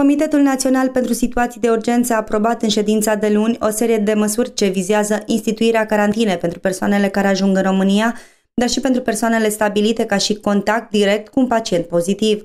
Comitetul Național pentru Situații de Urgență a aprobat în ședința de luni o serie de măsuri ce vizează instituirea carantinei pentru persoanele care ajung în România, dar și pentru persoanele stabilite ca și contact direct cu un pacient pozitiv.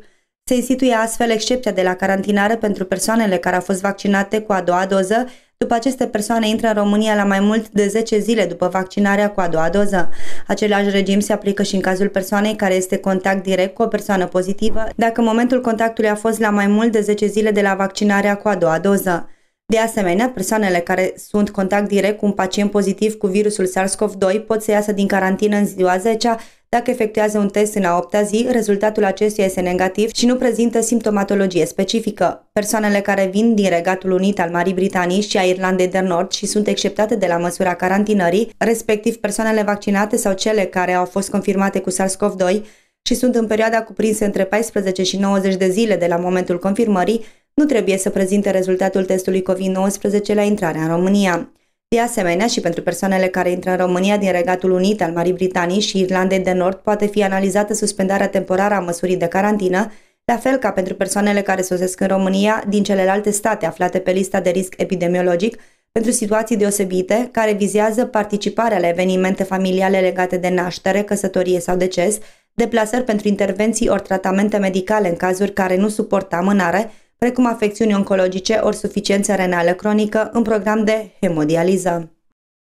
Se instituie astfel excepția de la carantinare pentru persoanele care au fost vaccinate cu a doua doză, după aceste persoane intră în România la mai mult de 10 zile după vaccinarea cu a doua doză. Același regim se aplică și în cazul persoanei care este contact direct cu o persoană pozitivă, dacă momentul contactului a fost la mai mult de 10 zile de la vaccinarea cu a doua doză. De asemenea, persoanele care sunt contact direct cu un pacient pozitiv cu virusul SARS-CoV-2 pot să iasă din carantină în ziua 10 dacă efectuează un test în a opta zi, rezultatul acestuia este negativ și nu prezintă simptomatologie specifică. Persoanele care vin din Regatul Unit al Marii Britanii și a Irlandei de Nord și sunt exceptate de la măsura carantinării, respectiv persoanele vaccinate sau cele care au fost confirmate cu SARS-CoV-2 și sunt în perioada cuprinsă între 14 și 90 de zile de la momentul confirmării, nu trebuie să prezinte rezultatul testului COVID-19 la intrarea în România. De asemenea, și pentru persoanele care intră în România din Regatul Unit al Marii Britanii și Irlandei de Nord, poate fi analizată suspendarea temporară a măsurii de carantină, la fel ca pentru persoanele care sosesc în România din celelalte state aflate pe lista de risc epidemiologic, pentru situații deosebite care vizează participarea la evenimente familiale legate de naștere, căsătorie sau deces, deplasări pentru intervenții ori tratamente medicale în cazuri care nu suportă amânare, precum afecțiuni oncologice ori suficiență renală cronică, în program de hemodializă.